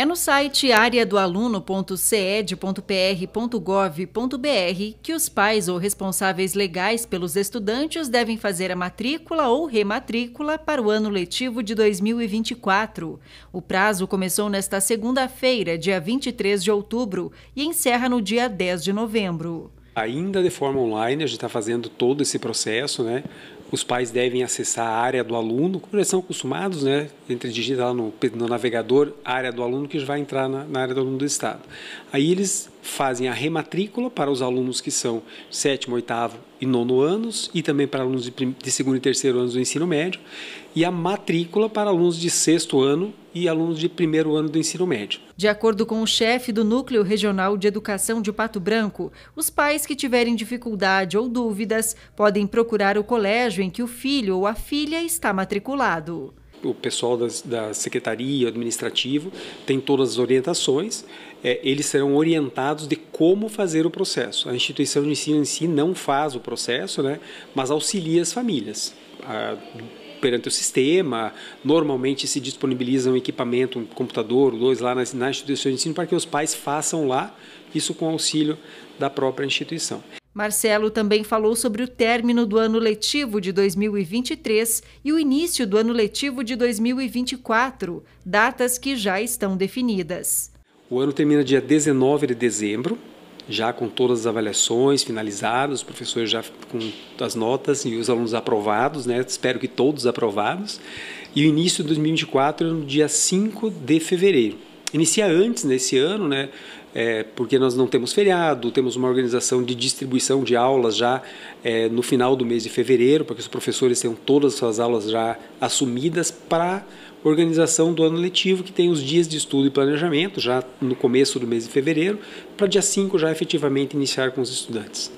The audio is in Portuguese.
É no site areadoaluno.ced.pr.gov.br que os pais ou responsáveis legais pelos estudantes devem fazer a matrícula ou rematrícula para o ano letivo de 2024. O prazo começou nesta segunda-feira, dia 23 de outubro, e encerra no dia 10 de novembro. Ainda de forma online, a gente está fazendo todo esse processo, né? os pais devem acessar a área do aluno, como eles são acostumados, né? Entre digita lá no, no navegador, área do aluno, que vai entrar na, na, área do aluno do Estado. Aí eles fazem a rematrícula para os alunos que são sétimo, oitavo e nono anos, e também para alunos de, de segundo e terceiro anos do ensino médio, e a matrícula para alunos de sexto ano e alunos de primeiro ano do ensino médio. De acordo com o chefe do Núcleo Regional de Educação de Pato Branco, os pais que tiverem dificuldade ou dúvidas podem procurar o colégio em que o filho ou a filha está matriculado o pessoal das, da secretaria administrativo tem todas as orientações. É, eles serão orientados de como fazer o processo. A instituição de ensino em si não faz o processo, né, mas auxilia as famílias. A, perante o sistema. Normalmente se disponibiliza um equipamento, um computador, dois lá nas, nas instituições de ensino para que os pais façam lá isso com auxílio da própria instituição. Marcelo também falou sobre o término do ano letivo de 2023 e o início do ano letivo de 2024, datas que já estão definidas. O ano termina dia 19 de dezembro, já com todas as avaliações finalizadas, os professores já com as notas e os alunos aprovados, né? espero que todos aprovados. E o início de 2024 é no dia 5 de fevereiro. Inicia antes nesse ano, né? É, porque nós não temos feriado, temos uma organização de distribuição de aulas já é, no final do mês de fevereiro, para que os professores tenham todas as suas aulas já assumidas para organização do ano letivo, que tem os dias de estudo e planejamento, já no começo do mês de fevereiro, para dia 5 já efetivamente iniciar com os estudantes.